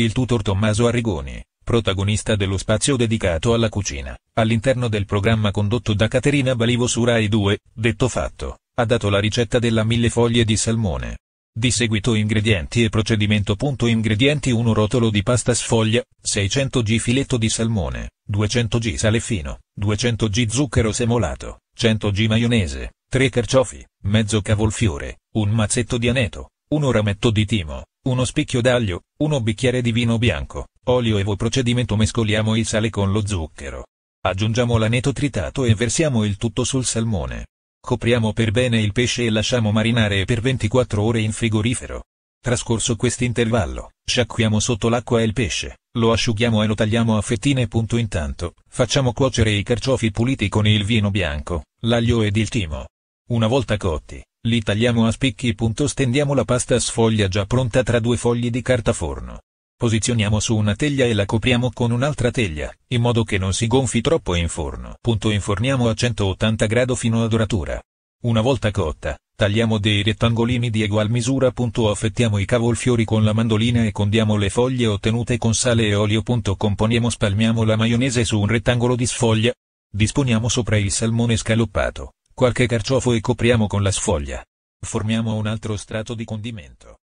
Il tutor Tommaso Arrigoni, protagonista dello spazio dedicato alla cucina, all'interno del programma condotto da Caterina Balivo su Rai 2, detto fatto, ha dato la ricetta della mille foglie di salmone. Di seguito ingredienti e procedimento. Ingredienti 1 rotolo di pasta sfoglia, 600 g filetto di salmone, 200 g sale fino, 200 g zucchero semolato, 100 g maionese, 3 carciofi, mezzo cavolfiore, un mazzetto di aneto, 1 rametto di timo, uno spicchio d'aglio, uno bicchiere di vino bianco, olio e evo procedimento mescoliamo il sale con lo zucchero. Aggiungiamo l'aneto tritato e versiamo il tutto sul salmone. Copriamo per bene il pesce e lasciamo marinare per 24 ore in frigorifero. Trascorso quest'intervallo, sciacquiamo sotto l'acqua il pesce, lo asciughiamo e lo tagliamo a fettine. Intanto, facciamo cuocere i carciofi puliti con il vino bianco, l'aglio ed il timo. Una volta cotti, li tagliamo a spicchi. Stendiamo la pasta sfoglia già pronta tra due fogli di carta forno. Posizioniamo su una teglia e la copriamo con un'altra teglia, in modo che non si gonfi troppo in forno. Inforniamo a 180 grado fino a doratura. Una volta cotta, tagliamo dei rettangolini di egual misura. Affettiamo i cavolfiori con la mandolina e condiamo le foglie ottenute con sale e olio. Componiamo spalmiamo la maionese su un rettangolo di sfoglia. Disponiamo sopra il salmone scaloppato qualche carciofo e copriamo con la sfoglia. Formiamo un altro strato di condimento.